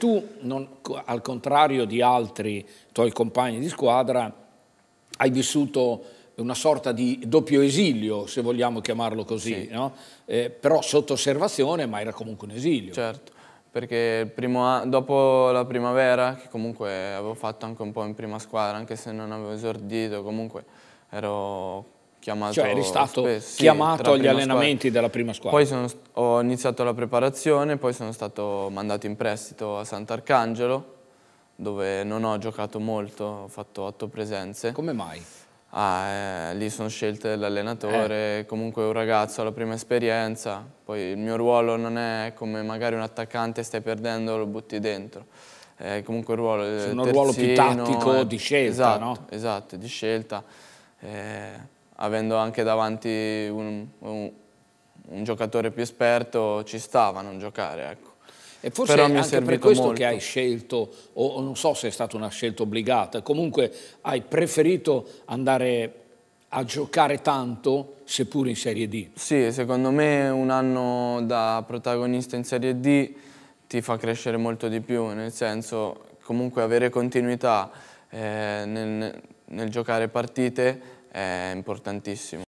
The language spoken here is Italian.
tu, non, al contrario di altri tuoi compagni di squadra, hai vissuto una sorta di doppio esilio, se vogliamo chiamarlo così, sì. no? eh, però sotto osservazione, ma era comunque un esilio. Certo, perché primo, dopo la primavera, che comunque avevo fatto anche un po' in prima squadra, anche se non avevo esordito, comunque ero chiamato, cioè, eri stato spesso, chiamato sì, agli allenamenti squadra. della prima squadra. Poi sono, ho iniziato la preparazione, poi sono stato mandato in prestito a Sant'Arcangelo, dove non ho giocato molto, ho fatto otto presenze. Come mai? Ah, eh, lì sono scelte l'allenatore, eh. comunque un ragazzo alla prima esperienza, poi il mio ruolo non è come magari un attaccante stai perdendo lo butti dentro. è comunque un ruolo... È eh, un ruolo più tattico, eh, di scelta, esatto, no? Esatto, di scelta. Eh, avendo anche davanti un, un, un giocatore più esperto, ci stava a non giocare. Ecco. E forse Però è anche per questo molto. che hai scelto, o non so se è stata una scelta obbligata, comunque hai preferito andare a giocare tanto, seppur in Serie D. Sì, secondo me un anno da protagonista in Serie D ti fa crescere molto di più, nel senso comunque avere continuità eh, nel, nel giocare partite è importantissimo.